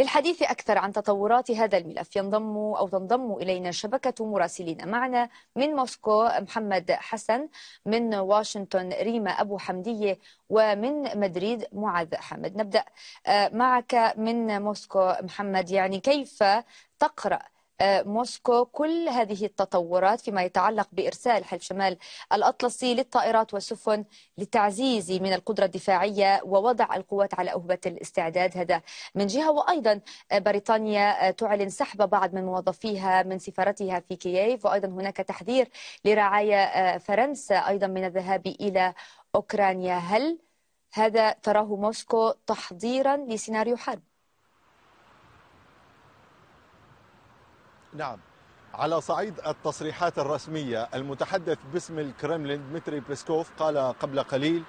للحديث أكثر عن تطورات هذا الملف ينضم أو تنضم إلينا شبكة مراسلين معنا من موسكو محمد حسن من واشنطن ريما أبو حمدية ومن مدريد معاذ حمد نبدأ آه، معك من موسكو محمد يعني كيف تقرأ آه، موسكو كل هذه التطورات فيما يتعلق بإرسال حلف شمال الأطلسي للطائرات والسفن للتعزيز من القدرة الدفاعية ووضع القوات على أهبة الاستعداد هذا من جهة وأيضا آه، بريطانيا آه، تعلن سحب بعض من موظفيها من سفارتها في كييف وأيضا هناك تحذير لرعايا فرنسا أيضا من الذهاب إلى أوكرانيا هل هذا تراه موسكو تحضيرا لسيناريو حرب نعم على صعيد التصريحات الرسمية المتحدث باسم الكرملين دمتري بيسكوف قال قبل قليل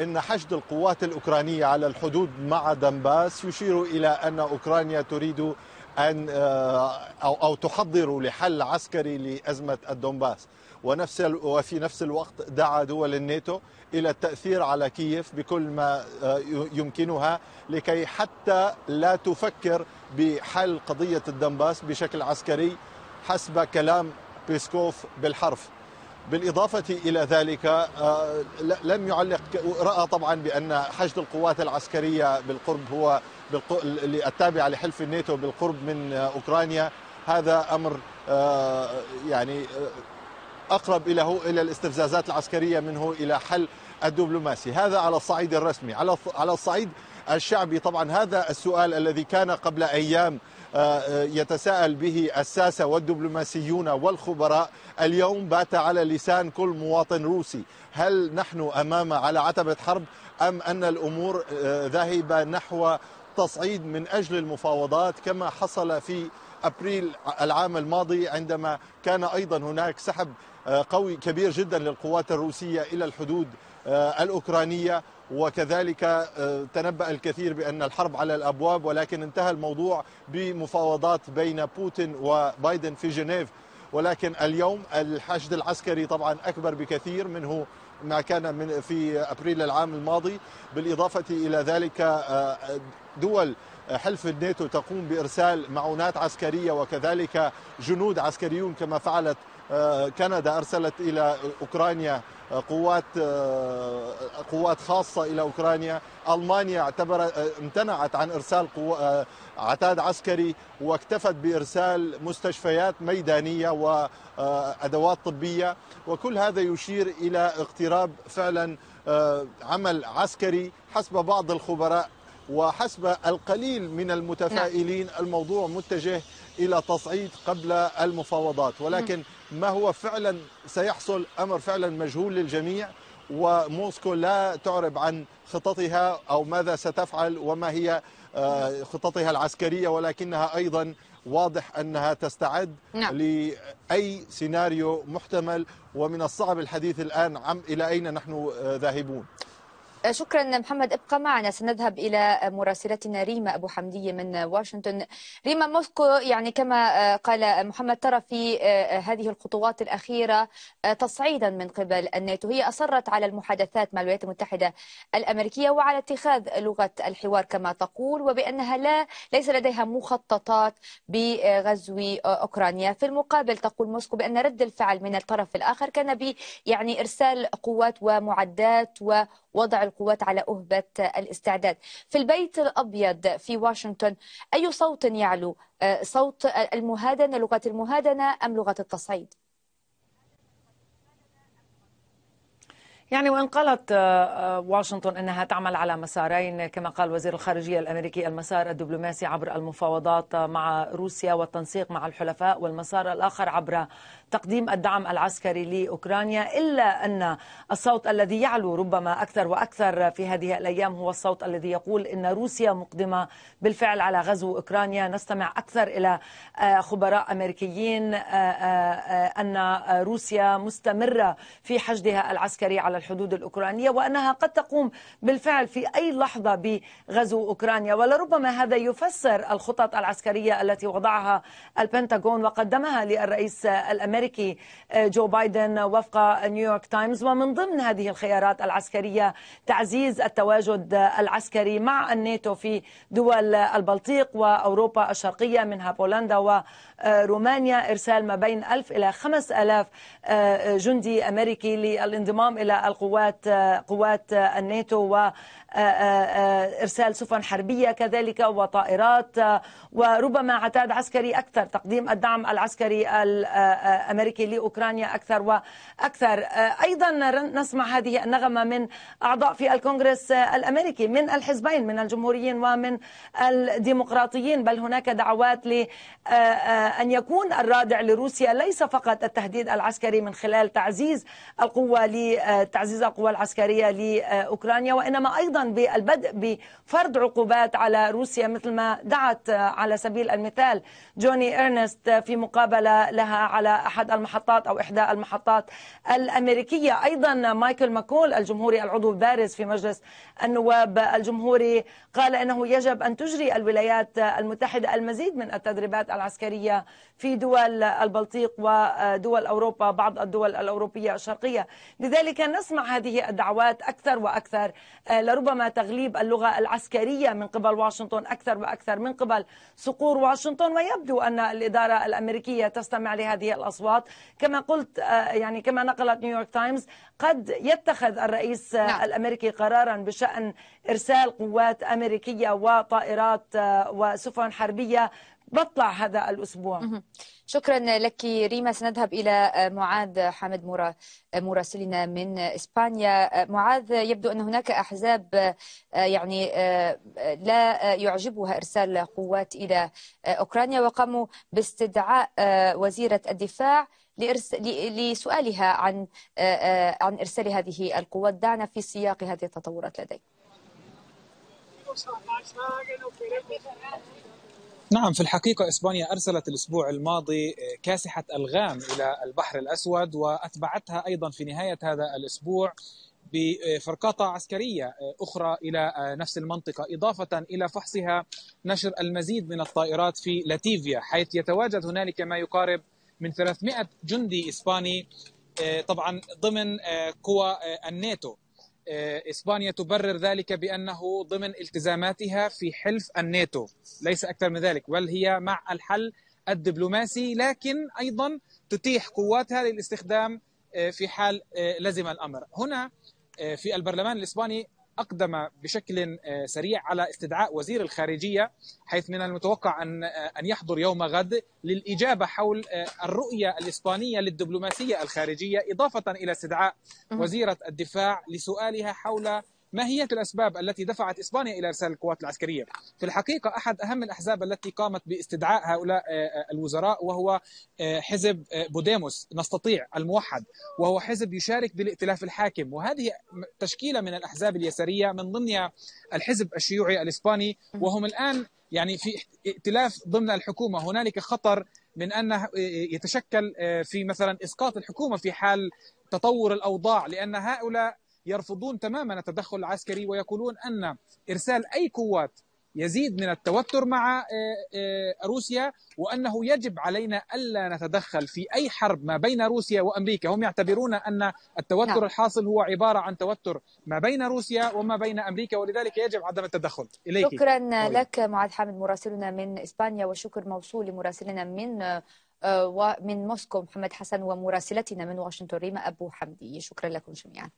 إن حشد القوات الأوكرانية على الحدود مع دنباس يشير إلى أن أوكرانيا تريد أن آه، أو, أو تحضر لحل عسكري لأزمة الدومباس ونفس وفي نفس الوقت دعا دول الناتو إلى التأثير على كييف بكل ما آه، يمكنها لكي حتى لا تفكر بحل قضية الدنباس بشكل عسكري حسب كلام بيسكوف بالحرف بالإضافة إلى ذلك آه، لم يعلق رأى طبعا بأن حشد القوات العسكرية بالقرب هو التابعة لحلف الناتو بالقرب من أوكرانيا هذا أمر آه، يعني آه، أقرب إلى إلى الاستفزازات العسكرية منه إلى حل الدبلوماسي هذا على الصعيد الرسمي على على الصعيد الشعبي طبعا هذا السؤال الذي كان قبل أيام آه، آه، يتساءل به الساسة والدبلوماسيون والخبراء اليوم بات على لسان كل مواطن روسي هل نحن أمام على عتبة حرب أم أن الأمور آه، ذاهبة نحو تصعيد من أجل المفاوضات كما حصل في أبريل العام الماضي عندما كان أيضا هناك سحب قوي كبير جدا للقوات الروسية إلى الحدود الأوكرانية وكذلك آه، تنبأ الكثير بأن الحرب على الأبواب ولكن انتهى الموضوع بمفاوضات بين بوتين وبايدن في جنيف ولكن اليوم الحشد العسكري طبعا أكبر بكثير منه ما كان من في ابريل العام الماضي بالاضافه الى ذلك آه، دول حلف الناتو تقوم بارسال معونات عسكريه وكذلك جنود عسكريون كما فعلت آه، كندا ارسلت الى اوكرانيا قوات آه، قوات خاصه الى اوكرانيا، المانيا اعتبر آه، امتنعت عن ارسال قو... عتاد عسكري واكتفت بارسال مستشفيات ميدانيه وادوات طبيه، وكل هذا يشير الى اقتراب فعلا عمل عسكري حسب بعض الخبراء وحسب القليل من نعم. المتفائلين الموضوع متجه إلى تصعيد قبل المفاوضات ولكن ما هو فعلا سيحصل أمر فعلا مجهول للجميع وموسكو لا تعرب عن خططها أو ماذا ستفعل وما هي آه، خططها العسكرية ولكنها أيضا واضح أنها تستعد نعم. لأي سيناريو محتمل ومن الصعب الحديث الآن عن إلى أين نحن آه، ذاهبون شكرا محمد ابقى معنا سنذهب الى مراسلتنا ريما ابو حمديه من واشنطن ريما موسكو يعني كما آه، قال محمد ترى في آه، آه، هذه الخطوات الاخيره تصعيدا من قبل الناتو هي اصرت على المحادثات مع الولايات المتحده الامريكيه وعلى اتخاذ لغه الحوار كما تقول وبانها لا ليس لديها مخططات بغزو اوكرانيا في المقابل تقول موسكو بان رد الفعل من الطرف الاخر كان ب يعني ارسال قوات ومعدات و وضع القوات على أهبة الاستعداد في البيت الأبيض في واشنطن أي صوت يعلو آه، صوت المهادنة لغة المهادنة أم لغة التصعيد؟ يعني وإن قالت آه، آه، واشنطن أنها تعمل على مسارين كما قال وزير الخارجية الأمريكي المسار الدبلوماسي عبر المفاوضات مع روسيا والتنسيق مع الحلفاء والمسار الآخر عبر تقديم الدعم العسكري لاوكرانيا الا ان الصوت الذي يعلو ربما اكثر واكثر في هذه الايام هو الصوت الذي يقول ان روسيا مقدمه بالفعل على غزو اوكرانيا نستمع اكثر الى آه، خبراء امريكيين آه، آه، ان روسيا مستمره في حشدها العسكري على الحدود الاوكرانيه وانها قد تقوم بالفعل في اي لحظه بغزو اوكرانيا ولربما هذا يفسر الخطط العسكريه التي وضعها البنتاغون وقدمها للرئيس الامريكي الأمريكي آه، جو بايدن وفق نيويورك تايمز ومن ضمن هذه الخيارات العسكرية تعزيز التواجد العسكري مع الناتو في دول البلطيق وأوروبا الشرقية منها بولندا ورومانيا إرسال ما بين ألف إلى خمس ألاف آه، جندي أمريكي للانضمام إلى القوات آه، قوات الناتو آه، آه، آه، إرسال سفن حربية كذلك وطائرات وربما عتاد عسكري أكثر تقديم الدعم العسكري الأمريكي لأوكرانيا أكثر وأكثر أيضا نسمع هذه النغمة من أعضاء في الكونغرس الأمريكي من الحزبين من الجمهوريين ومن الديمقراطيين بل هناك دعوات لأن يكون الرادع لروسيا ليس فقط التهديد العسكري من خلال تعزيز القوة لتعزيز القوة العسكرية لأوكرانيا وإنما أيضا بالبدء بفرض عقوبات على روسيا مثل ما دعت آه، على سبيل المثال جوني ارنست آه، في مقابله لها على احد المحطات او احدى المحطات الامريكيه ايضا مايكل ماكول الجمهوري العضو البارز في مجلس النواب الجمهوري قال انه يجب ان تجري الولايات آه، المتحده المزيد من التدريبات العسكريه في دول البلطيق ودول اوروبا بعض الدول الاوروبيه الشرقيه لذلك نسمع هذه الدعوات اكثر واكثر لربما ربما تغليب اللغة العسكرية من قبل واشنطن أكثر وأكثر من قبل صقور واشنطن ويبدو أن الإدارة الأمريكية تستمع لهذه الأصوات كما قلت آه، يعني كما نقلت نيويورك تايمز قد يتخذ الرئيس آه، نعم. الأمريكي قرارا بشأن إرسال قوات أمريكية وطائرات آه، وسفن حربية بطلع هذا الأسبوع شكرا لك ريما سنذهب إلى معاذ حامد مورا مراسلنا من إسبانيا معاذ يبدو أن هناك أحزاب يعني لا يعجبها إرسال قوات إلى أوكرانيا وقاموا باستدعاء وزيرة الدفاع لسؤالها عن عن إرسال هذه القوات دعنا في سياق هذه التطورات لديك نعم في الحقيقة إسبانيا أرسلت الأسبوع الماضي آه، كاسحة ألغام إلى البحر الأسود وأتبعتها أيضا في نهاية هذا الأسبوع بفرقاطة عسكرية آه، أخرى إلى آه، نفس المنطقة إضافة إلى فحصها نشر المزيد من الطائرات في لاتيفيا حيث يتواجد هنالك ما يقارب من 300 جندي إسباني طبعا ضمن قوى الناتو آه، إسبانيا تبرر ذلك بأنه ضمن التزاماتها في حلف الناتو ليس أكثر من ذلك بل هي مع الحل الدبلوماسي لكن أيضا تتيح قواتها للاستخدام آه، في حال آه، لزم الأمر هنا في البرلمان الإسباني اقدم بشكل آه، سريع على استدعاء وزير الخارجيه حيث من المتوقع ان آه، ان يحضر يوم غد للاجابه حول آه، الرؤيه الاسبانيه للدبلوماسيه الخارجيه اضافه الى استدعاء وزيره الدفاع لسؤالها حول ما هي الأسباب التي دفعت إسبانيا إلى إرسال القوات العسكرية؟ في الحقيقة أحد أهم الأحزاب التي قامت باستدعاء هؤلاء آه، آه، الوزراء وهو آه، حزب بوديموس نستطيع الموحد وهو حزب يشارك بالائتلاف الحاكم وهذه تشكيلة من الأحزاب اليسارية من ضمنها الحزب الشيوعي الإسباني وهم الآن يعني في ائتلاف ضمن الحكومة هنالك خطر من أن يتشكل في مثلا إسقاط الحكومة في حال تطور الأوضاع لأن هؤلاء يرفضون تماما التدخل العسكري ويقولون أن إرسال أي قوات يزيد من التوتر مع آه، آه، روسيا وانه يجب علينا الا نتدخل في اي حرب ما بين روسيا وامريكا، هم يعتبرون ان التوتر نعم. الحاصل هو عباره عن توتر ما بين روسيا وما بين امريكا ولذلك يجب عدم التدخل. اليك شكرا أوي. طيب. لك معاذ حامد مراسلنا من اسبانيا وشكر موصول لمراسلنا من آه، ومن موسكو محمد حسن ومراسلتنا من واشنطن ريما ابو حمدي، شكرا لكم جميعا.